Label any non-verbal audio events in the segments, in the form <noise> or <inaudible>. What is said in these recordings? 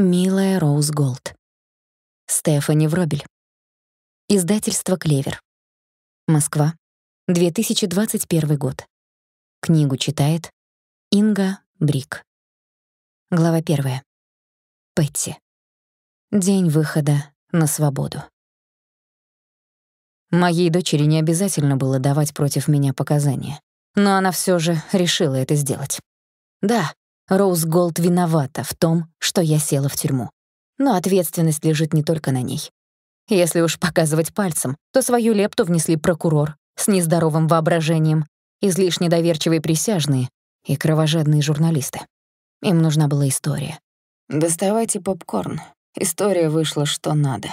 Милая Роуз Голд. Стефани Вробель. Издательство «Клевер». Москва. 2021 год. Книгу читает Инга Брик. Глава первая. Петти. День выхода на свободу. Моей дочери не обязательно было давать против меня показания, но она все же решила это сделать. Да, Роуз Голд виновата в том, что я села в тюрьму. Но ответственность лежит не только на ней. Если уж показывать пальцем, то свою лепту внесли прокурор с нездоровым воображением, излишне доверчивые присяжные и кровожадные журналисты. Им нужна была история. «Доставайте попкорн. История вышла что надо».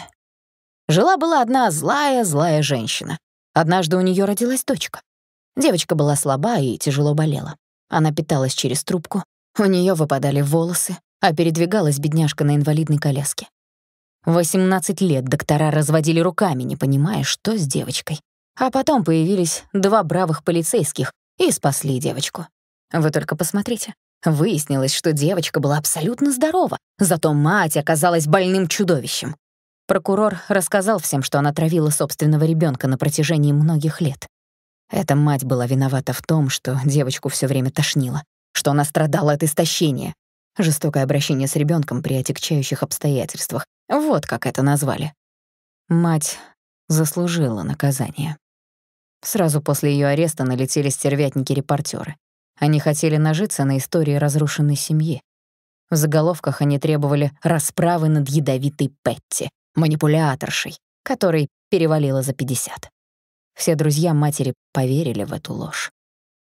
Жила-была одна злая-злая женщина. Однажды у нее родилась дочка. Девочка была слаба и тяжело болела. Она питалась через трубку, у нее выпадали волосы, а передвигалась бедняжка на инвалидной коляске. 18 лет доктора разводили руками, не понимая, что с девочкой. А потом появились два бравых полицейских и спасли девочку. Вы только посмотрите. Выяснилось, что девочка была абсолютно здорова, зато мать оказалась больным чудовищем. Прокурор рассказал всем, что она травила собственного ребенка на протяжении многих лет. Эта мать была виновата в том, что девочку все время тошнило что она страдала от истощения. Жестокое обращение с ребенком при отягчающих обстоятельствах. Вот как это назвали. Мать заслужила наказание. Сразу после ее ареста налетели стервятники-репортеры. Они хотели нажиться на истории разрушенной семьи. В заголовках они требовали расправы над ядовитой Петти, манипуляторшей, которой перевалило за 50. Все друзья матери поверили в эту ложь.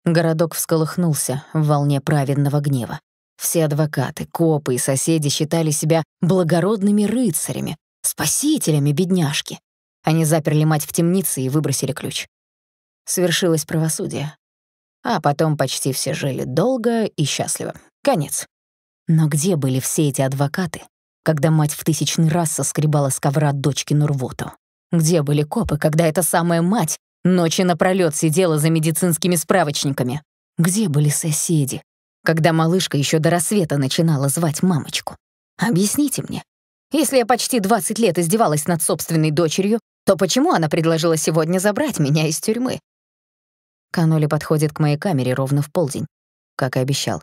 Городок всколыхнулся в волне праведного гнева. Все адвокаты, копы и соседи считали себя благородными рыцарями, спасителями бедняжки. Они заперли мать в темнице и выбросили ключ. Свершилось правосудие. А потом почти все жили долго и счастливо. Конец. Но где были все эти адвокаты, когда мать в тысячный раз соскребала с ковра дочки нурвоту? Где были копы, когда эта самая мать Ночи напролёт сидела за медицинскими справочниками. Где были соседи? Когда малышка еще до рассвета начинала звать мамочку. Объясните мне, если я почти 20 лет издевалась над собственной дочерью, то почему она предложила сегодня забрать меня из тюрьмы? Каноли подходит к моей камере ровно в полдень, как и обещал.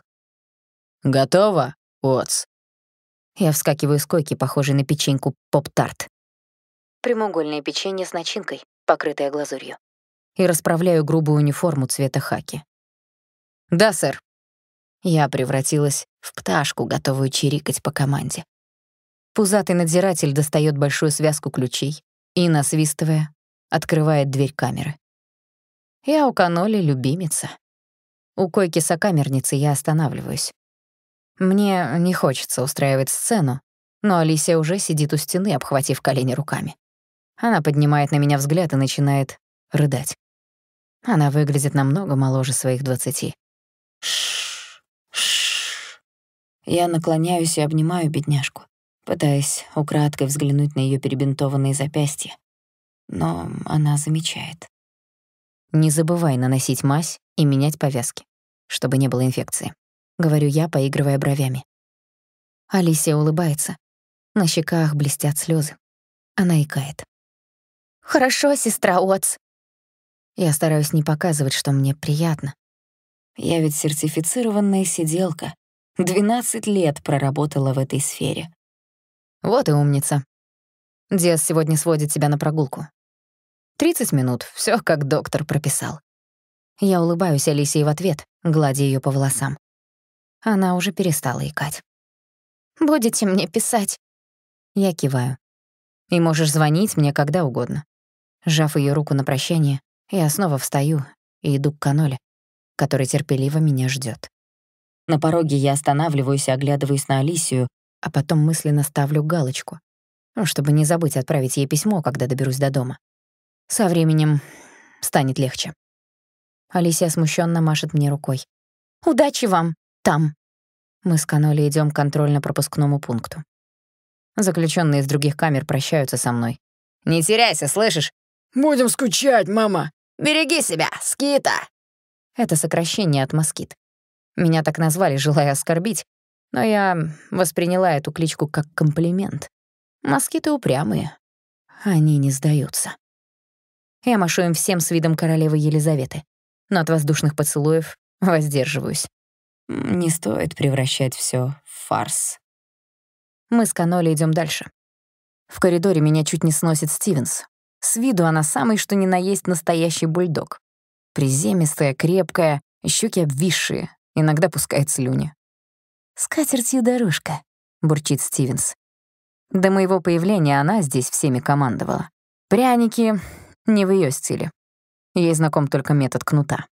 «Готово, Уотс?» Я вскакиваю с койки, похожей на печеньку поп-тарт. Прямоугольное печенье с начинкой, покрытое глазурью и расправляю грубую униформу цвета хаки. «Да, сэр». Я превратилась в пташку, готовую чирикать по команде. Пузатый надзиратель достает большую связку ключей и, насвистывая, открывает дверь камеры. Я у Каноли любимица. У койки сокамерницы я останавливаюсь. Мне не хочется устраивать сцену, но Алисия уже сидит у стены, обхватив колени руками. Она поднимает на меня взгляд и начинает рыдать. Она выглядит намного моложе своих двадцати. Шш, шш. Я наклоняюсь и обнимаю бедняжку, пытаясь украдкой взглянуть на ее перебинтованные запястья. Но она замечает. Не забывай наносить мазь и менять повязки, чтобы не было инфекции. Говорю я, поигрывая бровями. Алисия улыбается. На щеках блестят слезы. Она икает. «Хорошо, сестра Отс», я стараюсь не показывать, что мне приятно. Я ведь сертифицированная сиделка. 12 лет проработала в этой сфере. Вот и умница. Диас сегодня сводит тебя на прогулку. 30 минут, все как доктор прописал. Я улыбаюсь Алисии в ответ, гладя ее по волосам. Она уже перестала икать. «Будете мне писать?» Я киваю. «И можешь звонить мне когда угодно». Сжав ее руку на прощание, я снова встаю и иду к каноле, который терпеливо меня ждет. На пороге я останавливаюсь и оглядываюсь на Алисию, а потом мысленно ставлю галочку, ну, чтобы не забыть отправить ей письмо, когда доберусь до дома. Со временем станет легче. Алисия смущенно машет мне рукой. «Удачи вам! Там!» Мы с Каноли идем к контрольно-пропускному пункту. Заключенные из других камер прощаются со мной. «Не теряйся, слышишь?» «Будем скучать, мама!» «Береги себя, Скита!» Это сокращение от москит. Меня так назвали, желая оскорбить, но я восприняла эту кличку как комплимент. Москиты упрямые. Они не сдаются. Я машу им всем с видом королевы Елизаветы, но от воздушных поцелуев воздерживаюсь. Не стоит превращать все в фарс. Мы с Каноли идем дальше. В коридоре меня чуть не сносит Стивенс. С виду она самый что ни на есть настоящий бульдог. Приземистая, крепкая, щеки обвисшие, иногда пускает слюни. «С катертью дорожка», — бурчит Стивенс. До моего появления она здесь всеми командовала. Пряники не в ее стиле. Ей знаком только метод кнута.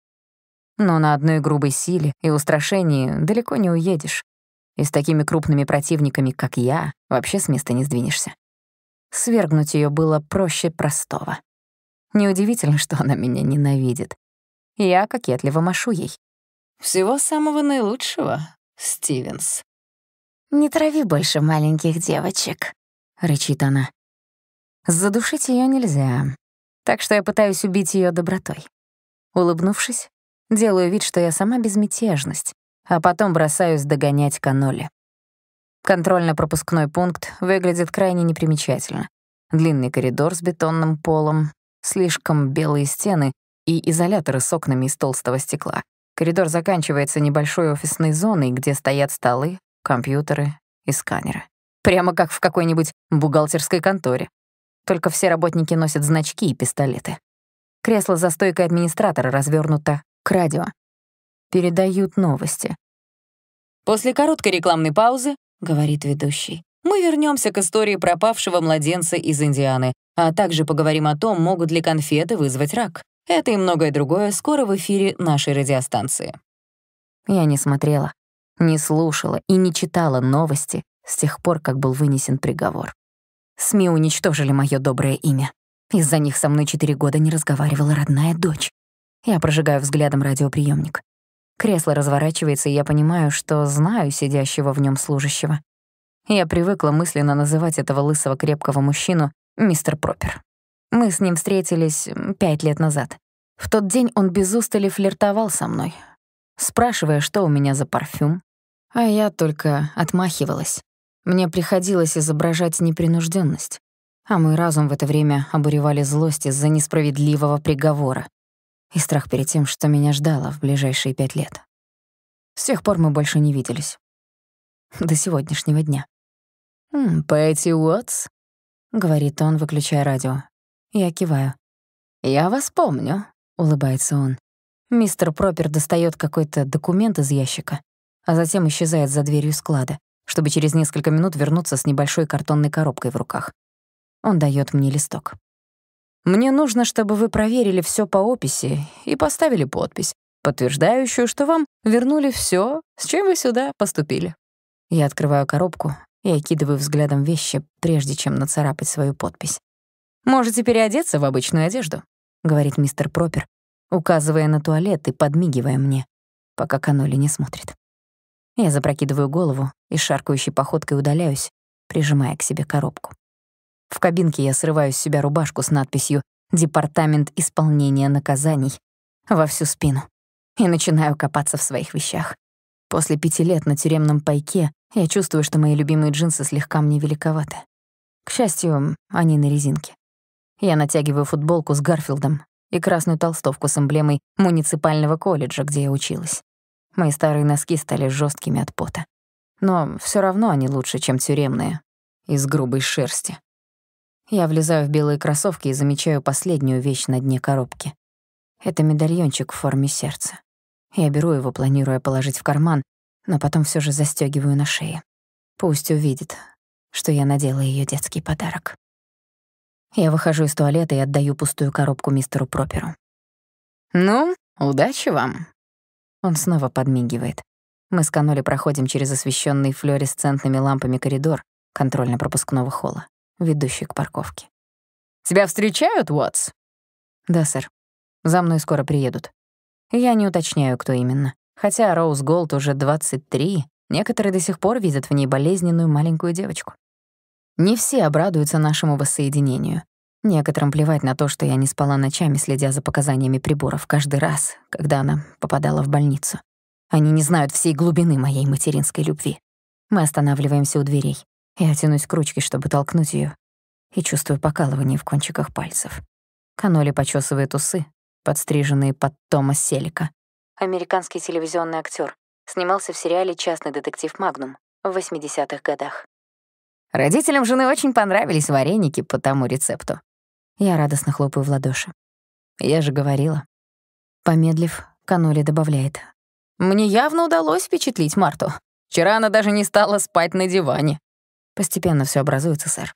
Но на одной грубой силе и устрашении далеко не уедешь. И с такими крупными противниками, как я, вообще с места не сдвинешься. Свергнуть ее было проще простого. Неудивительно, что она меня ненавидит. Я кокетливо машу ей. «Всего самого наилучшего, Стивенс». «Не трави больше маленьких девочек», — рычит она. Задушить ее нельзя, так что я пытаюсь убить ее добротой. Улыбнувшись, делаю вид, что я сама безмятежность, а потом бросаюсь догонять каноли. Контрольно-пропускной пункт выглядит крайне непримечательно. Длинный коридор с бетонным полом, слишком белые стены и изоляторы с окнами из толстого стекла. Коридор заканчивается небольшой офисной зоной, где стоят столы, компьютеры и сканеры. Прямо как в какой-нибудь бухгалтерской конторе. Только все работники носят значки и пистолеты. Кресло за стойкой администратора развернуто к радио. Передают новости. После короткой рекламной паузы — говорит ведущий. «Мы вернемся к истории пропавшего младенца из Индианы, а также поговорим о том, могут ли конфеты вызвать рак. Это и многое другое скоро в эфире нашей радиостанции». Я не смотрела, не слушала и не читала новости с тех пор, как был вынесен приговор. СМИ уничтожили мое доброе имя. Из-за них со мной четыре года не разговаривала родная дочь. Я прожигаю взглядом радиоприемник. Кресло разворачивается, и я понимаю, что знаю сидящего в нем служащего. Я привыкла мысленно называть этого лысого крепкого мужчину мистер Пропер. Мы с ним встретились пять лет назад. В тот день он без устали флиртовал со мной, спрашивая, что у меня за парфюм. А я только отмахивалась. Мне приходилось изображать непринужденность, а мой разум в это время обуревали злость из-за несправедливого приговора, и страх перед тем, что меня ждало в ближайшие пять лет. С тех пор мы больше не виделись. До сегодняшнего дня. Пэти Уотс?» — говорит он, выключая радио. Я киваю. «Я вас помню», — улыбается он. Мистер Пропер достает какой-то документ из ящика, а затем исчезает за дверью склада, чтобы через несколько минут вернуться с небольшой картонной коробкой в руках. Он дает мне листок. Мне нужно, чтобы вы проверили все по описи и поставили подпись, подтверждающую, что вам вернули все, с чем вы сюда поступили. Я открываю коробку и окидываю взглядом вещи, прежде чем нацарапать свою подпись. «Можете переодеться в обычную одежду», — говорит мистер Пропер, указывая на туалет и подмигивая мне, пока Каноли не смотрит. Я запрокидываю голову и шаркающей походкой удаляюсь, прижимая к себе коробку. В кабинке я срываю с себя рубашку с надписью «Департамент исполнения наказаний» во всю спину и начинаю копаться в своих вещах. После пяти лет на тюремном пайке я чувствую, что мои любимые джинсы слегка мне великоваты. К счастью, они на резинке. Я натягиваю футболку с Гарфилдом и красную толстовку с эмблемой муниципального колледжа, где я училась. Мои старые носки стали жесткими от пота. Но все равно они лучше, чем тюремные, из грубой шерсти. Я влезаю в белые кроссовки и замечаю последнюю вещь на дне коробки. Это медальончик в форме сердца. Я беру его, планируя положить в карман, но потом все же застегиваю на шее. Пусть увидит, что я надела ее детский подарок. Я выхожу из туалета и отдаю пустую коробку мистеру Проперу. «Ну, удачи вам!» Он снова подмигивает. Мы с Каноли проходим через освещенный флюоресцентными лампами коридор контрольно-пропускного холла ведущий к парковке. «Тебя встречают, Уотс?» «Да, сэр. За мной скоро приедут. Я не уточняю, кто именно. Хотя Роуз Голд уже 23, некоторые до сих пор видят в ней болезненную маленькую девочку. Не все обрадуются нашему воссоединению. Некоторым плевать на то, что я не спала ночами, следя за показаниями приборов каждый раз, когда она попадала в больницу. Они не знают всей глубины моей материнской любви. Мы останавливаемся у дверей. Я тянусь к ручке, чтобы толкнуть ее, и чувствую покалывание в кончиках пальцев. Каноли почесывает усы, подстриженные под Тома Селика. Американский телевизионный актер снимался в сериале «Частный детектив Магнум» в 80-х годах. Родителям жены очень понравились вареники по тому рецепту. Я радостно хлопаю в ладоши. Я же говорила. Помедлив, Каноли добавляет. «Мне явно удалось впечатлить Марту. Вчера она даже не стала спать на диване. Постепенно все образуется, сэр.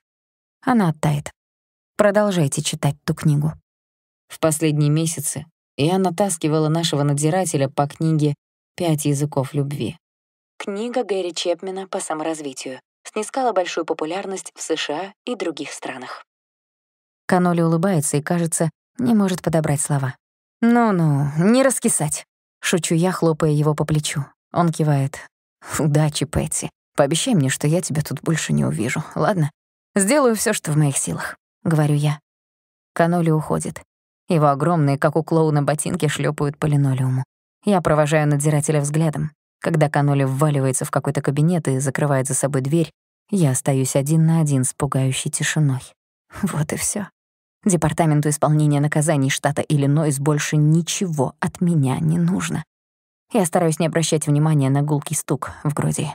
Она оттает. Продолжайте читать ту книгу. В последние месяцы я натаскивала нашего надзирателя по книге «Пять языков любви». Книга Гэри Чепмена по саморазвитию снискала большую популярность в США и других странах. Каноли улыбается и, кажется, не может подобрать слова. «Ну-ну, не раскисать!» — шучу я, хлопая его по плечу. Он кивает. «Удачи, Пэтти. Пообещай мне, что я тебя тут больше не увижу, ладно? Сделаю все, что в моих силах», — говорю я. Каноли уходит. Его огромные, как у клоуна, ботинки шлепают по линолеуму. Я провожаю надзирателя взглядом. Когда Каноли вваливается в какой-то кабинет и закрывает за собой дверь, я остаюсь один на один с пугающей тишиной. Вот и все. Департаменту исполнения наказаний штата Иллинойс больше ничего от меня не нужно. Я стараюсь не обращать внимания на гулкий стук в груди.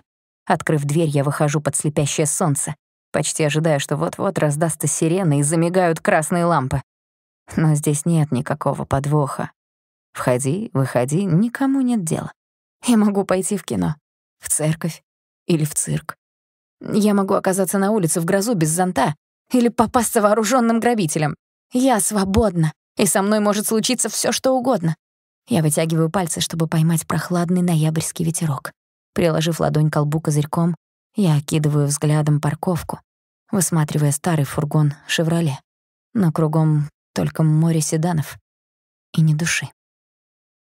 Открыв дверь, я выхожу под слепящее солнце, почти ожидая, что вот-вот раздастся сирена и замигают красные лампы. Но здесь нет никакого подвоха. Входи, выходи, никому нет дела. Я могу пойти в кино, в церковь или в цирк. Я могу оказаться на улице в грозу без зонта или попасться вооруженным грабителем. Я свободна, и со мной может случиться все, что угодно. Я вытягиваю пальцы, чтобы поймать прохладный ноябрьский ветерок. Приложив ладонь к колбу козырьком, я окидываю взглядом парковку, высматривая старый фургон «Шевроле». Но кругом только море седанов и ни души.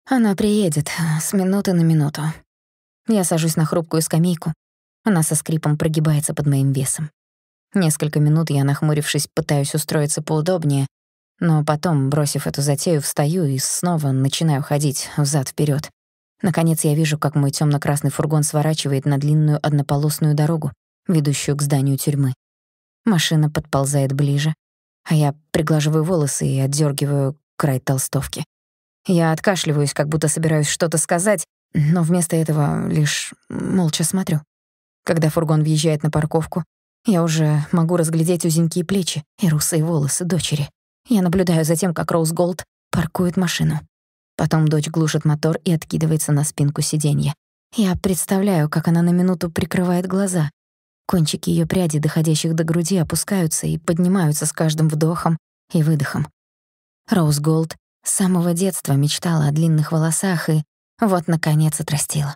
Она приедет с минуты на минуту. Я сажусь на хрупкую скамейку. Она со скрипом прогибается под моим весом. Несколько минут я, нахмурившись, пытаюсь устроиться поудобнее, но потом, бросив эту затею, встаю и снова начинаю ходить взад вперед. Наконец я вижу, как мой тёмно-красный фургон сворачивает на длинную однополосную дорогу, ведущую к зданию тюрьмы. Машина подползает ближе, а я приглаживаю волосы и отдёргиваю край толстовки. Я откашливаюсь, как будто собираюсь что-то сказать, но вместо этого лишь молча смотрю. Когда фургон въезжает на парковку, я уже могу разглядеть узенькие плечи и русые волосы дочери. Я наблюдаю за тем, как Роуз Голд паркует машину. Потом дочь глушит мотор и откидывается на спинку сиденья. Я представляю, как она на минуту прикрывает глаза. Кончики ее пряди, доходящих до груди, опускаются и поднимаются с каждым вдохом и выдохом. Роуз Голд с самого детства мечтала о длинных волосах и вот, наконец, отрастила.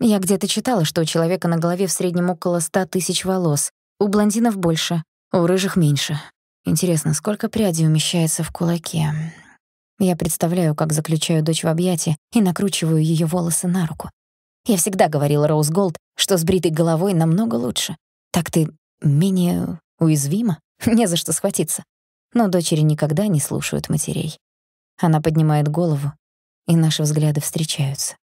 Я где-то читала, что у человека на голове в среднем около ста тысяч волос. У блондинов больше, у рыжих меньше. Интересно, сколько прядей умещается в кулаке? Я представляю, как заключаю дочь в объятия и накручиваю ее волосы на руку. Я всегда говорила Роуз Голд, что с бритой головой намного лучше. Так ты менее уязвима, <laughs> не за что схватиться. Но дочери никогда не слушают матерей. Она поднимает голову, и наши взгляды встречаются.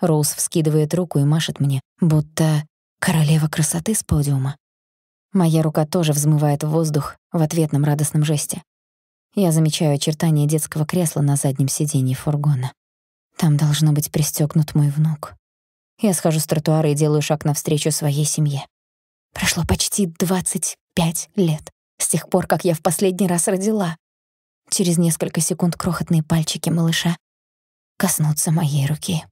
Роуз вскидывает руку и машет мне, будто королева красоты с подиума. Моя рука тоже взмывает в воздух в ответном радостном жесте. Я замечаю очертания детского кресла на заднем сиденье фургона. Там должно быть пристёгнут мой внук. Я схожу с тротуара и делаю шаг навстречу своей семье. Прошло почти 25 лет с тех пор, как я в последний раз родила. Через несколько секунд крохотные пальчики малыша коснутся моей руки.